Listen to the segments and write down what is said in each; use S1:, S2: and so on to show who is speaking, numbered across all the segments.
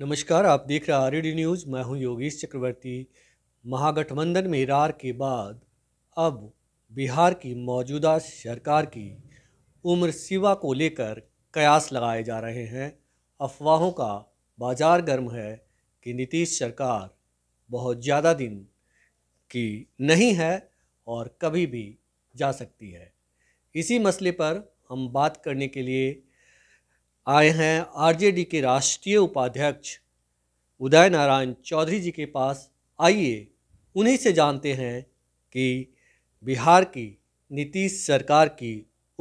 S1: नमस्कार आप देख रहे हैं आर न्यूज़ मैं हूं योगेश चक्रवर्ती महागठबंधन में रार के बाद अब बिहार की मौजूदा सरकार की उम्र सिवा को लेकर कयास लगाए जा रहे हैं अफवाहों का बाजार गर्म है कि नीतीश सरकार बहुत ज़्यादा दिन की नहीं है और कभी भी जा सकती है इसी मसले पर हम बात करने के लिए आए हैं आरजेडी के राष्ट्रीय उपाध्यक्ष उदय नारायण चौधरी जी के पास आइए उन्हीं से जानते हैं कि बिहार की नीतीश सरकार की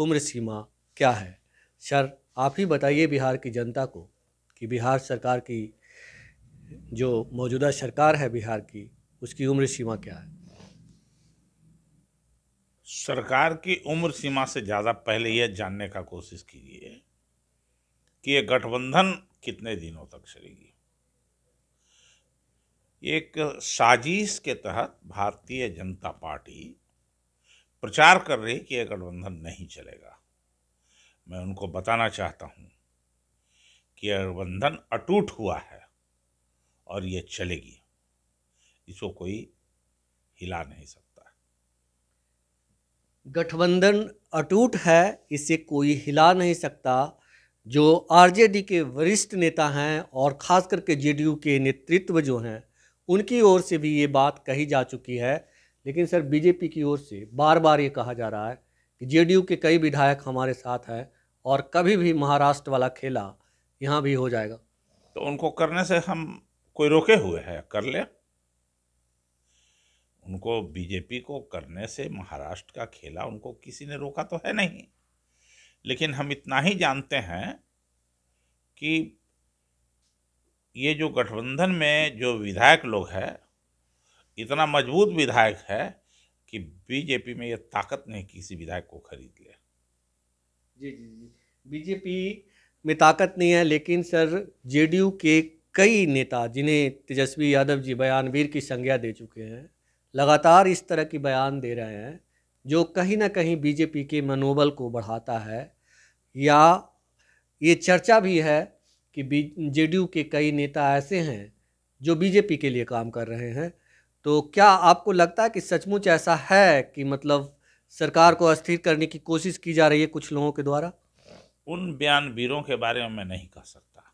S1: उम्र सीमा क्या है सर आप ही बताइए बिहार की जनता को कि बिहार सरकार की जो मौजूदा सरकार है बिहार की उसकी उम्र सीमा क्या है सरकार
S2: की उम्र सीमा से ज़्यादा पहले यह जानने का कोशिश कीजिए कि ये गठबंधन कितने दिनों तक चलेगी एक साजिश के तहत भारतीय जनता पार्टी प्रचार कर रही कि यह गठबंधन नहीं चलेगा मैं उनको बताना चाहता हूं कि यह गठबंधन अटूट हुआ है और यह चलेगी इसको कोई हिला नहीं सकता
S1: गठबंधन अटूट है इसे कोई हिला नहीं सकता जो आरजेडी के वरिष्ठ नेता हैं और ख़ास करके जेडीयू के नेतृत्व जो हैं उनकी ओर से भी ये बात कही जा चुकी है लेकिन सर बीजेपी की ओर से बार बार ये कहा जा रहा है कि जेडीयू के कई विधायक हमारे साथ हैं और कभी भी महाराष्ट्र वाला खेला यहाँ भी हो जाएगा तो उनको करने से हम कोई रोके हुए हैं कर ले
S2: उनको बीजेपी को करने से महाराष्ट्र का खेला उनको किसी ने रोका तो है नहीं लेकिन हम इतना ही जानते हैं कि ये जो गठबंधन में जो विधायक लोग हैं इतना मजबूत विधायक है कि बीजेपी में ये ताकत नहीं किसी
S1: विधायक को खरीद ले जी जी जी बीजेपी में ताकत नहीं है लेकिन सर जेडीयू के कई नेता जिन्हें तेजस्वी यादव जी बयानवीर की संज्ञा दे चुके हैं लगातार इस तरह की बयान दे रहे हैं जो कहीं ना कहीं बीजेपी के मनोबल को बढ़ाता है या ये चर्चा भी है कि जेडीयू के कई नेता ऐसे हैं जो बीजेपी के लिए काम कर रहे हैं तो क्या आपको लगता है कि सचमुच ऐसा है कि मतलब सरकार को अस्थिर करने की कोशिश की जा रही है कुछ लोगों के द्वारा
S2: उन बयान वीरों के बारे में मैं नहीं कह सकता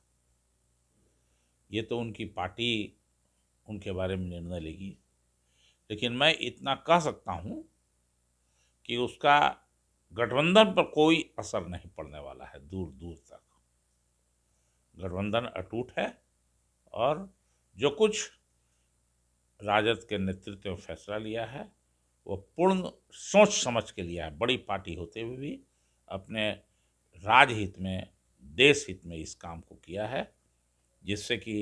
S2: ये तो उनकी पार्टी उनके बारे में निर्णय लेगी लेकिन मैं इतना कह सकता हूँ कि उसका गठबंधन पर कोई असर नहीं पड़ने वाला है दूर दूर तक गठबंधन अटूट है और जो कुछ राजद के नेतृत्व में फैसला लिया है वो पूर्ण सोच समझ के लिया है बड़ी पार्टी होते हुए भी अपने राजहित में देश हित में इस काम को किया है जिससे कि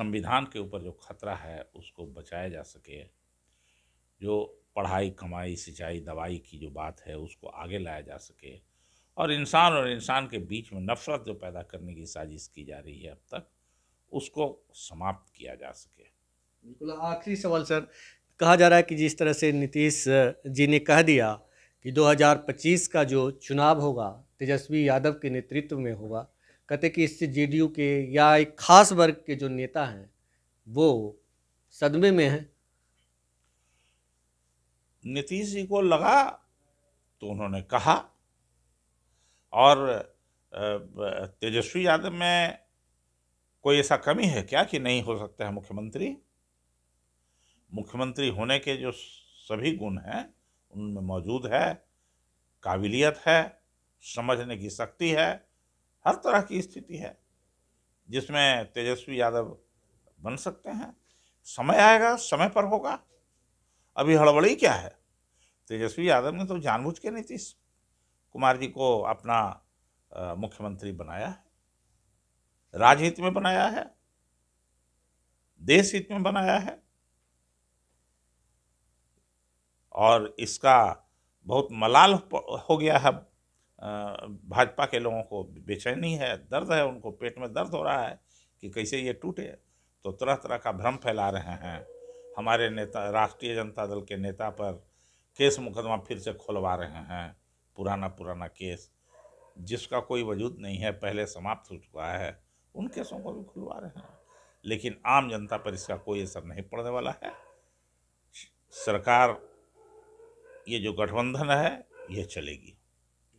S2: संविधान के ऊपर जो खतरा है उसको बचाया जा सके जो पढ़ाई कमाई सिंचाई दवाई की जो बात है उसको आगे लाया जा सके और इंसान और इंसान के बीच में नफरत जो पैदा करने की साजिश की जा रही है अब तक उसको समाप्त किया जा सके
S1: बिल्कुल आखिरी सवाल सर कहा जा रहा है कि जिस तरह से नीतीश जी ने कह दिया कि 2025 का जो चुनाव होगा तेजस्वी यादव के नेतृत्व में होगा कहते कि इससे जेडीयू के या एक खास वर्ग के जो नेता हैं वो सदमे में हैं नीतीश जी को लगा
S2: तो उन्होंने कहा और तेजस्वी यादव में कोई ऐसा कमी है क्या कि नहीं हो सकता है मुख्यमंत्री मुख्यमंत्री होने के जो सभी गुण हैं उनमें मौजूद है काबिलियत है समझने की शक्ति है हर तरह की स्थिति है जिसमें तेजस्वी यादव बन सकते हैं समय आएगा समय पर होगा अभी हड़बड़ी क्या है तेजस्वी यादव ने तो जानबूझ के नीतीश कुमार जी को अपना मुख्यमंत्री बनाया है राजहित में बनाया है देश हित में बनाया है और इसका बहुत मलाल हो गया है भाजपा के लोगों को बेचैनी है दर्द है उनको पेट में दर्द हो रहा है कि कैसे ये टूटे तो तरह तरह का भ्रम फैला रहे हैं हमारे नेता राष्ट्रीय जनता दल के नेता पर केस मुकदमा फिर से खुलवा रहे हैं पुराना पुराना केस जिसका कोई वजूद नहीं है पहले समाप्त हो चुका है उन केसों को भी खुलवा रहे हैं लेकिन आम जनता पर इसका कोई असर नहीं पड़ने वाला है सरकार ये जो गठबंधन है ये चलेगी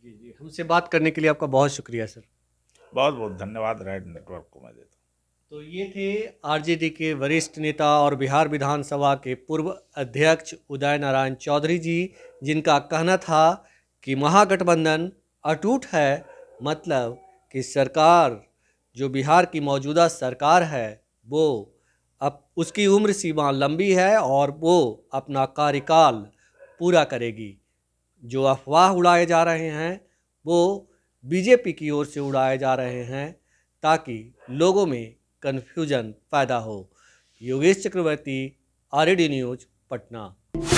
S1: जी जी हमसे बात करने के लिए आपका बहुत शुक्रिया सर बहुत बहुत धन्यवाद रेड नेटवर्क को मैं देता हूँ तो ये थे आरजेडी के वरिष्ठ नेता और बिहार विधानसभा के पूर्व अध्यक्ष उदय नारायण चौधरी जी जिनका कहना था कि महागठबंधन अटूट है मतलब कि सरकार जो बिहार की मौजूदा सरकार है वो अब उसकी उम्र सीमा लंबी है और वो अपना कार्यकाल पूरा करेगी जो अफवाह उड़ाए जा रहे हैं वो बीजेपी की ओर से उड़ाए जा रहे हैं ताकि लोगों में कन्फ्यूजन पैदा हो योगेश चक्रवर्ती आर न्यूज पटना